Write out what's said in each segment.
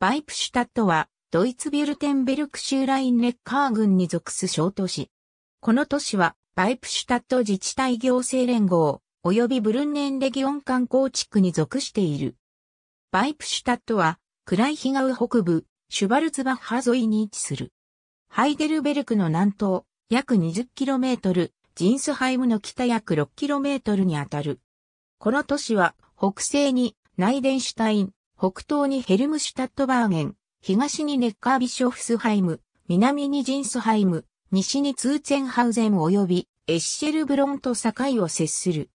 バイプシュタットは、ドイツビュルテンベルク州ラインネッカー郡に属す小都市。この都市は、バイプシュタット自治体行政連合、及びブルンネンレギオン観光地区に属している。バイプシュタットは、クライヒガウ北部、シュバルツバッハ沿いに位置する。ハイデルベルクの南東、約 20km、ジンスハイムの北約 6km にあたる。この都市は、北西にナイデンシュタイン、北東にヘルムシュタットバーゲン、東にネッカービショフスハイム、南にジンスハイム、西にツーツェンハウゼン及びエッシェルブロンと境を接する。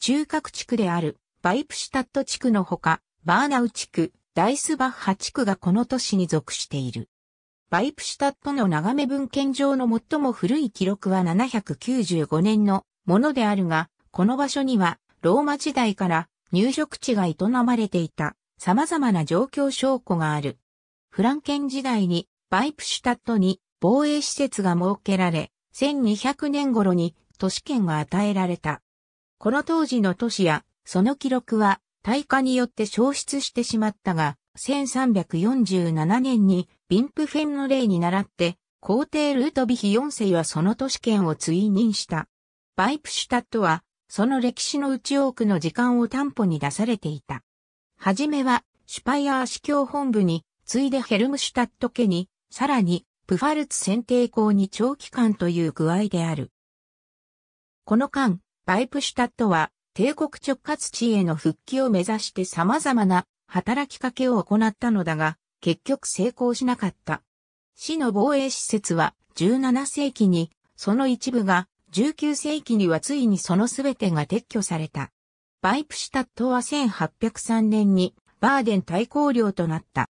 中核地区であるバイプシュタット地区のほか、バーナウ地区、ダイスバッハ地区がこの都市に属している。バイプシュタットの眺め文献上の最も古い記録は795年のものであるが、この場所にはローマ時代から入植地が営まれていた様々な状況証拠がある。フランケン時代にバイプシュタットに防衛施設が設けられ、1200年頃に都市圏が与えられた。この当時の都市やその記録は大火によって消失してしまったが、1347年にビンプフェンの例に倣って、皇帝ルートビヒ4世はその都市圏を追認した。バイプシュタットは、その歴史の内多くの時間を担保に出されていた。はじめは、シュパイアー司教本部に、次いでヘルムシュタット家に、さらに、プファルツ選定校に長期間という具合である。この間、バイプシュタットは、帝国直轄地への復帰を目指して様々な働きかけを行ったのだが、結局成功しなかった。市の防衛施設は17世紀に、その一部が19世紀にはついにその全てが撤去された。バイプシュタットは1803年にバーデン大公領となった。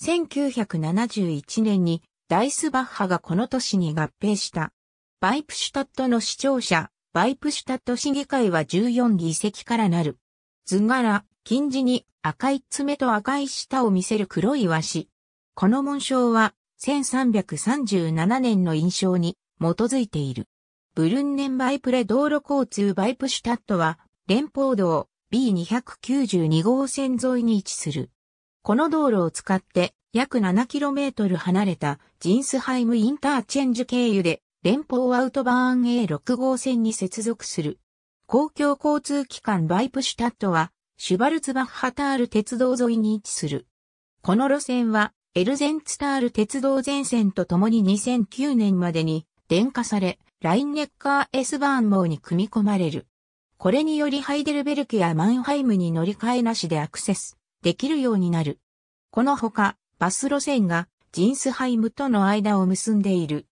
1971年にダイスバッハがこの都市に合併した。バイプシュタットの市聴者、バイプシュタット市議会は14議席からなる。図柄、金字に赤い爪と赤い舌を見せる黒い和紙。この紋章は1337年の印象に基づいている。ブルンネンバイプレ道路交通バイプシュタットは連邦道 B292 号線沿いに位置する。この道路を使って約 7km 離れたジンスハイムインターチェンジ経由で連邦アウトバーン A6 号線に接続する。公共交通機関バイプシュタットはシュバルツバッハタール鉄道沿いに位置する。この路線はエルゼンツタール鉄道全線とともに2009年までに電化され、ラインネッカー S バーン網に組み込まれる。これによりハイデルベルクやマンハイムに乗り換えなしでアクセスできるようになる。このほか、バス路線がジンスハイムとの間を結んでいる。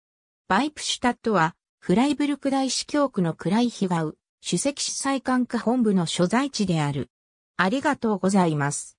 バイプシュタットは、フライブルク大司教区のクライヒガウ、主席司祭官区本部の所在地である。ありがとうございます。